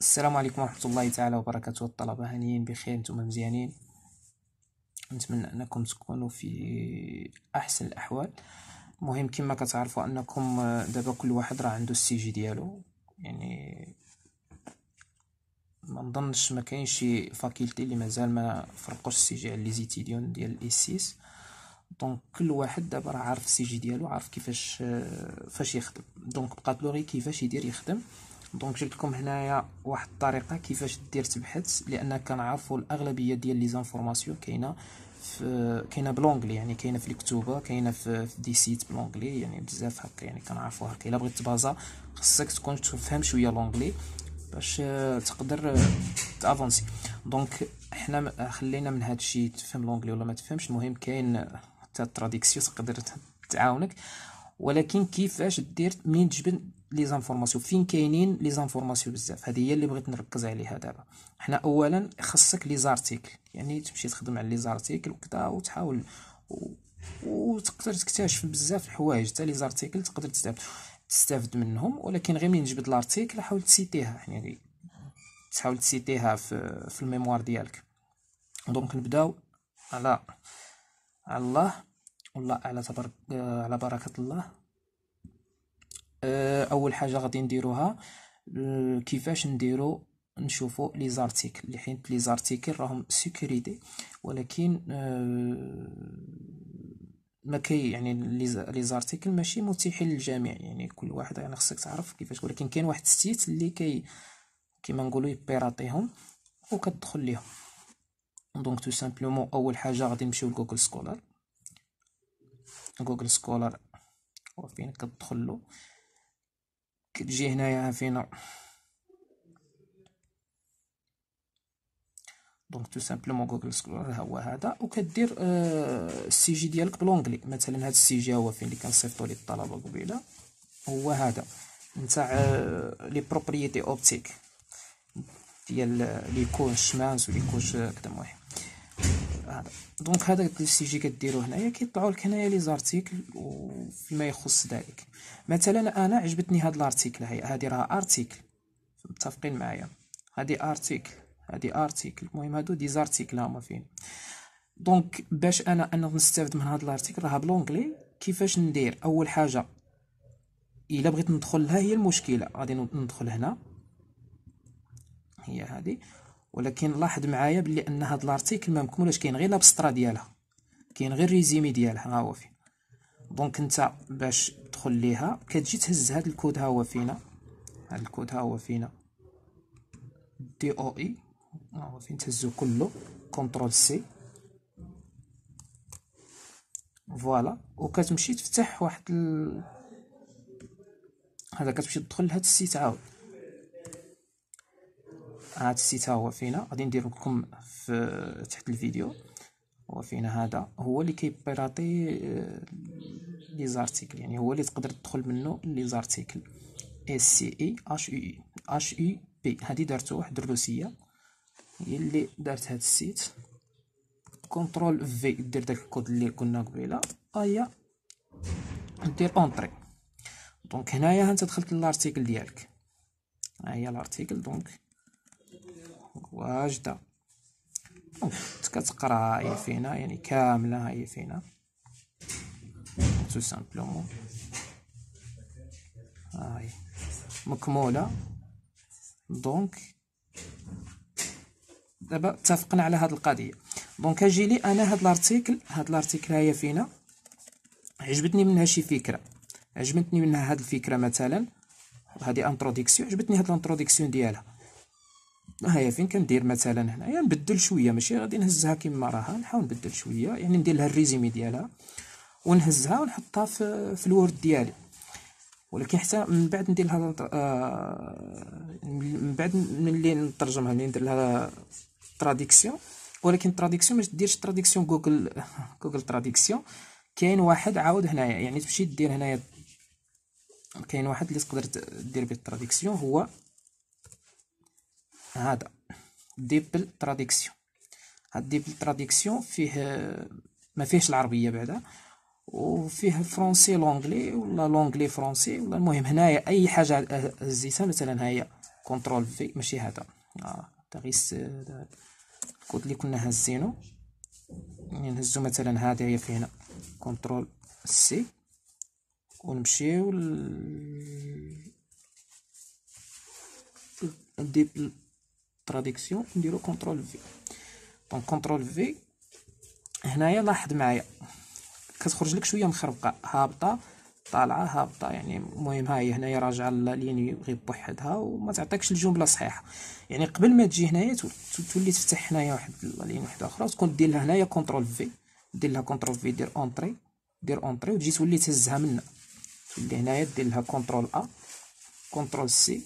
السلام عليكم ورحمة الله تعالى وبركاته الطلبة هنيين بخير انتم مزيانين نتمنى انكم تكونوا في احسن الاحوال المهم كما كتعرفوا انكم آه، دابا كل واحد راه عنده السي جي ديالو يعني ما نظنش ما كاينش شي فاكولتي اللي مازال ما فرقوش السي جي على لي زيتيديون ديال الاي 6 دونك كل واحد دابا راه عارف السي جي ديالو عارف كيفاش آه، فاش يخدم دونك بقات لو غير كيفاش يدير يخدم دونك جبت لكم هنايا واحد الطريقه كيفاش دير تبحث لان كنعرفوا الاغلبيه ديال لي زانفورماسيون كاينه كاينه بلونغلي يعني كاينه في الكتوبه كاينه في دي سيت بلونغلي يعني بزاف هكا يعني كنعرفوا هكا الا بغيت تبازا خصك تكون تفهم شويه لونغلي باش تقدر تافونسي دونك حنا خلينا من هذا الشيء تفهم لونغلي ولا ما تفهمش المهم كاين حتى التراديكسيون تقدر تعاونك ولكن كيفاش دير منين تجبد لي زانفورماسيون فين كاينين لي زانفورماسيون بزاف هذه هي اللي بغيت نركز عليها دابا حنا اولا خصك لي زارتيكل يعني تمشي تخدم على لي زارتيكل وكذا وتحاول و... وتقدر تكتشف بزاف الحوايج حتى لي زارتيكل تقدر تستافد تستافد منهم ولكن غير منين تجبد لارتيكل حاول تسيتيها يعني تحاول تسيتيها في في الميموار ديالك دونك نبداو على على الله والله على تبارك على بركه الله أه، اول حاجه غادي نديروها كيفاش نديرو نشوفو لي زارتيكل اللي حيت لي زارتيكل راهم سيكوريتي ولكن أه، ما كي يعني لي زارتيكل ماشي متيحين للجميع يعني كل واحد يعني خصك تعرف كيفاش ولكن كاين واحد السيت اللي كي كيما نقولوا يبيراطيهم وكتدخل ليهم دونك تو سامبلومون اول حاجه غادي نمشيو لجوجل سكولار جوجل سكولر وفين كتدخل له كتجي هنايا فينا دونك تو سامبلومون جوجل سكولر ها هو هذا وكدير آه، السي جي ديالك بالونجلي مثلا هذا السي جي هو فين اللي كنصيفطو للطلبه الطلبه قبيله هو هذا نتاع آه، لي بروبريتي اوبتيك ديال آه، لي كوش ماس ولي كوش كدا كذا هذا دونك هذا لي سيجي كديرو هنايا كيطلعوا لك هنايا لي زارتيكل وفيما يخص ذلك مثلا انا عجبتني هاد الارتيكل هي هادي راه ارتيكل متفقين معايا هادي ارتيكل هادي ارتيكل المهم هادو دي زارتيكل هما فين دونك باش انا انا نستافد من هاد الارتيكل راه بلونجلي كيفاش ندير اول حاجه الا بغيت ندخل لها هي المشكله غادي ندخل هنا هي هذه ولكن لاحظ معايا بلي ان هاد لارتيكل ما مكملش كاين غير لابسترا ديالها كاين غير ريزيمي ديالها ها هو فين دونك انت باش تدخل ليها كتجي تهز هاد الكود ها هو فينا هاد الكود ها هو فينا دي او اي ها هو فين تهزو كله كنترول سي فوالا وكتمشي تفتح واحد ال... هذا كتمشي تدخل لهاد السيت عاود هاد السيت هو فينا غادي نديرو لكم في تحت الفيديو هو فينا هذا هو اللي كيبيراطي آه، لي زارتيكل يعني هو اللي تقدر تدخل منه لي زارتيكل اس سي اي اش اي اش اي بي هادي دارتو واحد الروسيه هي اللي دارت هاد السيت كنترول في دير داك الكود اللي قلنا قبيله هيا دير اونطري دونك هنايا انت دخلت للارتيكل ديالك ها هي الارتيكل دونك واجدة كتقرا هي فينا يعني كاملة هي فينا تو سامبلومون هاي مكمولة دونك دابا اتفقنا على هاد القضية دونك اجي لي انا هاد الارتيكل هذا الارتيكل هي فينا عجبتني منها شي فكرة عجبتني منها هاد الفكرة مثلا هادي انتروديكسيون عجبتني هاد الانتروديكسيون ديالها هيا فين كندير مثلا هنايا نبدل شويه ماشي غادي نهزها كيما راها نحاول نبدل شويه يعني ندير لها الريزيمي ديالها ونهزها ونحطها في في الورد ديالي ولكن حتى من بعد ندير لها آه من بعد ملي نترجمها ملي ندير لها تراديكسيون ولكن تراديكسيون ما ديرش تراديكسيون جوجل جوجل تراديكسيون كاين واحد عاود هنايا يعني تمشي دير هنايا كاين واحد اللي تقدر دير به التراديكسيون هو هذا ديبل تراديكسيون هاد ديبل تراديكسيون فيه ما فيهش العربيه بعدا وفيه الفرونسي لونجلي ولا لونجلي فرونسي ولا المهم هنايا اي حاجه هزيتها مثلا هي كنترول في ماشي هذا آه، تغيس الكود اللي كنا هزينو يعني نهزو مثلا هذه هي فيه هنا كنترول سي ونمشيو ل ديبل تراديكسيون نديرو كنترول في دونك كنترول في هنايا لاحظ معايا كتخرج لك شويه مخربقه هابطه طالعه هابطه يعني المهم هي هنايا راجعه لليني غير بوحدها وما تعطيكش الجمله صحيحه يعني قبل ما تجي هنايا تولي تفتح هنايا واحد لين وحده اخرى تكون دير لها هنايا كنترول في دير لها كنترول في دير اونطري دير اونطري وتجي تولي تهزها منها تولي هنايا دير لها كنترول ا كنترول سي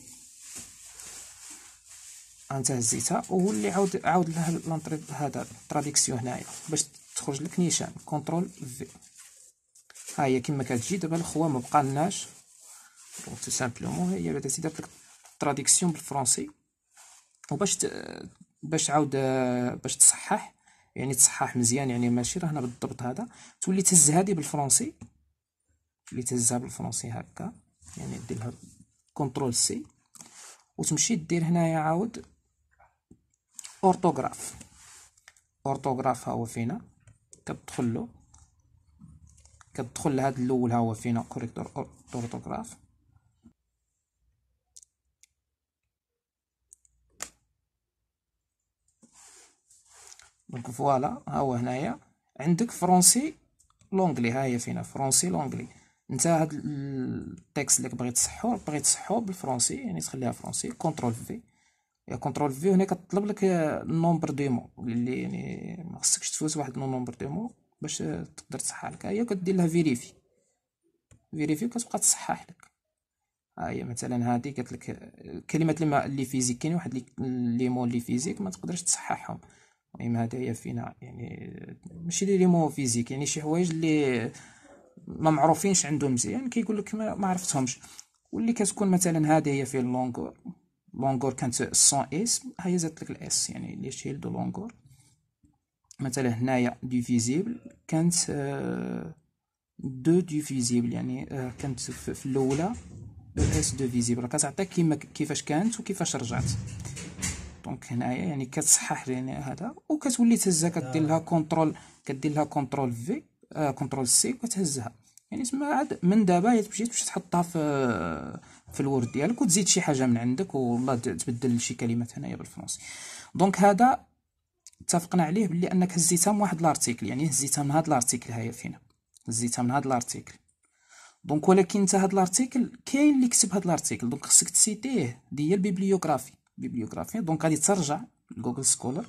انت هزيتها وهو اللي عاود عاود لها هذا التراديكسيون هنايا باش تخرج لك نيشان كونترول في ها هي كما كتجي دابا الخوا ما بقالناش دونك تو سامبلومون هي بدات دارت لك تراديكسيون بالفرنسي وباش ت... باش عاود باش تصحح يعني تصحح مزيان يعني ماشي راه هنا بالضبط هذا تولي تهز هذه بالفرنسي تولي تهزها بالفرنسي هكا يعني دير لها كونترول سي وتمشي دير هنايا عاود اورتوغراف اورتوغراف ها هو فينا كتدخل له كتدخل لهاد الاول ها هو فينا كوريكتور اورتوغراف دونك فوالا ها هو هنايا عندك فرونسي لونغلي ها هي فينا فرونسي لونغلي انت هاد التكست اللي بغيت تصحو بغيت تصحو بالفرونسي يعني تخليها فرونسي كونترول في يا كنترول في هنا كتطلب لك النومبر ديمو اللي يعني ما خصكش تفوت واحد النومبر ديمو باش تقدر تصحح لك هي كدير لها فيريفي فيريفي كتبقى تصحح لك ها هي مثلا هذه قالت لك الكلمات اللي اللي فيزيك كاين واحد لي مو اللي فيزيك ما تقدرش تصححهم المهم هذه هي فينا يعني ماشي لي مو فيزيك يعني شي حوايج اللي ما معروفينش عندهم مزيان يعني كيقول لك ما, عرفتهمش واللي كتكون مثلا هذه هي في اللونغ لونغور كانت سون اس هي زادت لك الاس يعني لي شيل دو لونغور مثلا هنايا ديفيزيبل كانت آه، دو ديفيزيبل يعني آه، كانت في الاولى اس دو فيزيبل كتعطيك كيما كيفاش كانت وكيفاش رجعت دونك هنايا يعني كتصحح يعني هذا وكتولي تهزها كدير لها آه. كونترول كدير لها كونترول في كونترول سي وكتهزها يعني تما عاد من دابا هي تمشي تمشي تحطها في في الورد ديالك وتزيد شي حاجه من عندك والله تبدل شي كلمات هنايا بالفرنسي دونك هذا اتفقنا عليه بلي انك هزيتها من واحد لارتيكل يعني هزيتها من هاد لارتيكل هايا فينا هزيتها من هاد لارتيكل دونك ولكن انت هاد لارتيكل كاين اللي كتب هاد لارتيكل دونك خصك تسيتيه دي هي البيبليوغرافي بيبليوغرافي دونك غادي ترجع لجوجل سكولر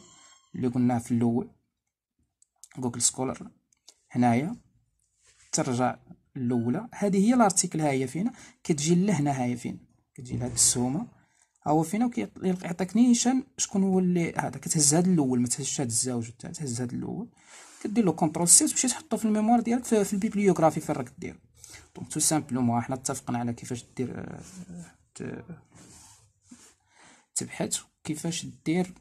اللي قلناه في الاول جوجل سكولر هنايا ترجع الاولى هذه هي الارتيكل هاهي فينا كتجي لهنا هاهي فين كتجي لهاد السومه ها هو فينا وكيعطيك نيشان شكون هو اللي هذا كتهز هاد الاول ما تهزش هاد الزوج والتاع تهز هاد الاول كدير له كونترول سي تمشي تحطو في الميموار ديالك في, في البيبليوغرافي فين راك دير دونك تو سامبلومون حنا اتفقنا على كيفاش دير تبحث كيفاش دير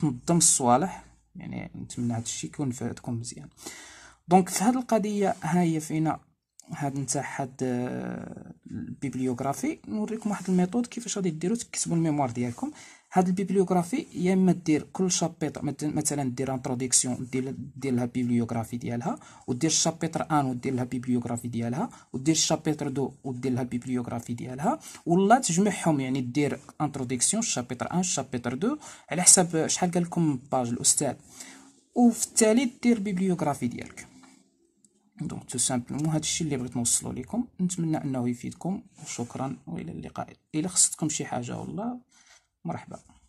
تنظم الصوالح يعني نتمنى هادشي يكون تكون مزيان دونك في هذه القضيه ها هي فينا هاد نتاع هاد آه، البيبليوغرافي نوريكم واحد الميثود كيفاش غادي ديرو تكتبوا الميموار ديالكم هاد البيبليوغرافي يا اما دير كل شابيتر مثلا دير انتروديكسيون دير دير لها بيبليوغرافي ديالها ودير شابيتر ان ودير لها بيبليوغرافي ديالها ودير شابيتر دو ودير لها بيبليوغرافي ديالها ولا تجمعهم يعني دير انتروديكسيون شابيتر ان شابيتر دو على حساب شحال قال لكم باج الاستاذ وفي التالي دير بيبليوغرافي ديالك دونك تو سامبلومون هادشي اللي بغيت نوصلو لكم نتمنى انه يفيدكم وشكرا والى اللقاء الى خصتكم شي حاجه والله مرحبا